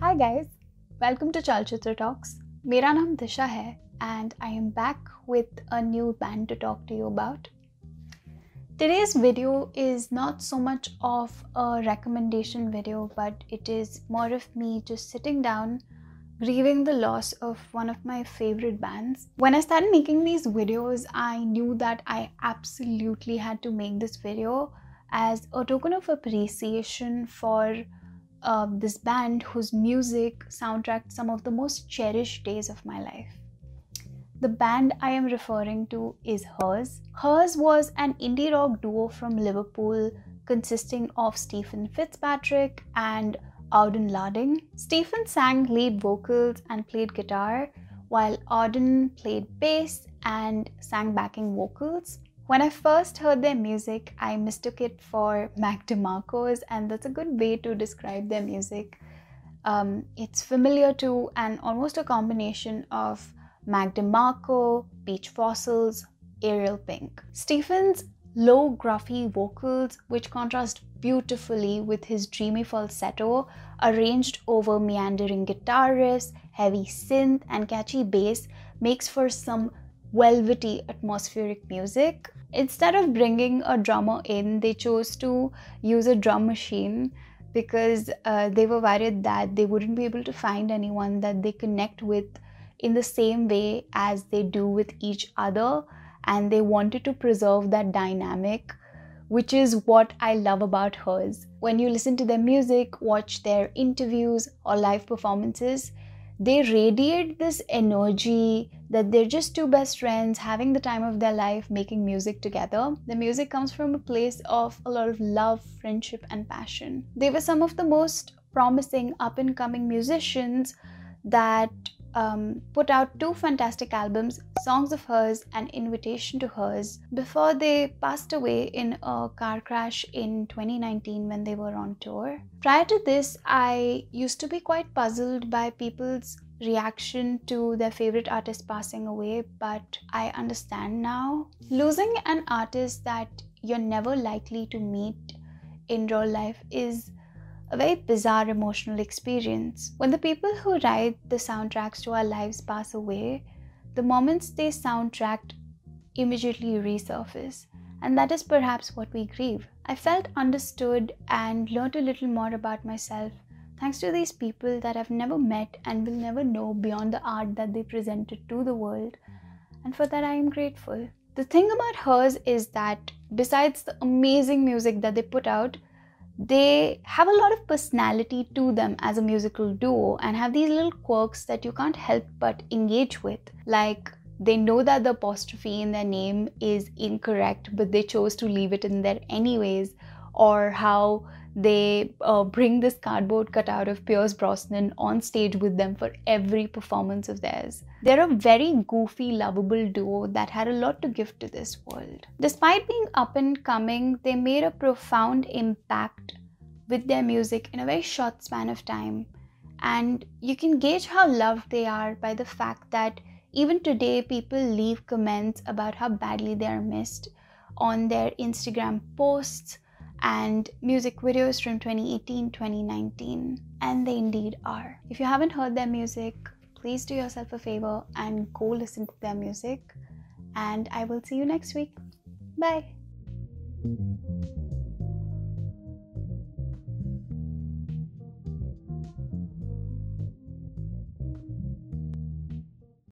Hi guys, welcome to Chalchitra Talks. मेरा नाम दिशा है and I am back with a new band to talk to you about. Today's video is not so much of a recommendation video, but it is more of me just sitting down, grieving the loss of one of my favorite bands. When I started making these videos, I knew that I absolutely had to make this video as a token of appreciation for uh, this band whose music soundtracked some of the most cherished days of my life. The band I am referring to is Hers. Hers was an indie rock duo from Liverpool consisting of Stephen Fitzpatrick and Auden Larding. Stephen sang lead vocals and played guitar, while Auden played bass and sang backing vocals. When I first heard their music, I mistook it for Mac DeMarco's, and that's a good way to describe their music. Um, it's familiar to and almost a combination of Mac DeMarco, Beach Fossils, Ariel Pink. Stephen's low, gruffy vocals, which contrast beautifully with his dreamy falsetto, arranged over meandering guitar riffs, heavy synth, and catchy bass, makes for some velvety atmospheric music. Instead of bringing a drummer in, they chose to use a drum machine because uh, they were worried that they wouldn't be able to find anyone that they connect with in the same way as they do with each other and they wanted to preserve that dynamic which is what I love about hers. When you listen to their music, watch their interviews or live performances, they radiate this energy that they're just two best friends having the time of their life making music together. The music comes from a place of a lot of love, friendship, and passion. They were some of the most promising up and coming musicians that um, put out two fantastic albums, Songs of Hers and Invitation to Hers, before they passed away in a car crash in 2019 when they were on tour. Prior to this, I used to be quite puzzled by people's reaction to their favorite artist passing away, but I understand now. Losing an artist that you're never likely to meet in real life is a very bizarre emotional experience. When the people who write the soundtracks to our lives pass away, the moments they soundtracked immediately resurface, and that is perhaps what we grieve. I felt understood and learned a little more about myself thanks to these people that I've never met and will never know beyond the art that they presented to the world, and for that I am grateful. The thing about hers is that besides the amazing music that they put out, they have a lot of personality to them as a musical duo and have these little quirks that you can't help but engage with. Like they know that the apostrophe in their name is incorrect, but they chose to leave it in there anyways, or how they uh, bring this cardboard cutout of Pierce Brosnan on stage with them for every performance of theirs. They're a very goofy, lovable duo that had a lot to give to this world. Despite being up and coming, they made a profound impact with their music in a very short span of time. And you can gauge how loved they are by the fact that even today, people leave comments about how badly they are missed on their Instagram posts, and music videos from 2018 2019, and they indeed are. If you haven't heard their music, please do yourself a favor and go listen to their music. And I will see you next week. Bye.